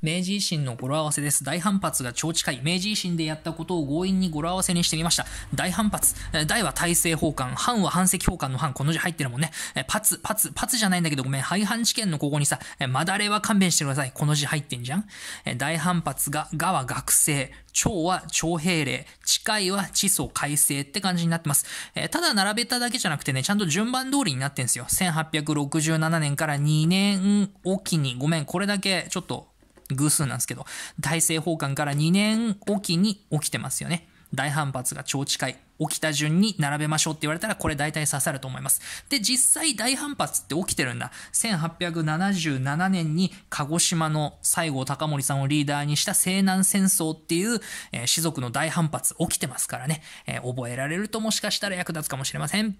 明治維新の語呂合わせです。大反発が超近い。明治維新でやったことを強引に語呂合わせにしてみました。大反発。大は大政奉還。反は反石奉還の反。この字入ってるもんね。パツ、パツ、パツじゃないんだけどごめん。廃反知見のここにさ、まだれは勘弁してください。この字入ってんじゃん。大反発が、がは学生。超は超兵令、近いは地層改正って感じになってます。えただ並べただけじゃなくてね、ちゃんと順番通りになってんすよ。1867年から2年おきに、ごめん、これだけちょっと偶数なんですけど、大政奉還から2年おきに起きてますよね。大反発が超近い。起きた順に並べましょうって言われたら、これ大体刺さると思います。で、実際大反発って起きてるんだ。1877年に鹿児島の西郷隆盛さんをリーダーにした西南戦争っていう、えー、士族の大反発起きてますからね、えー、覚えられるともしかしたら役立つかもしれません。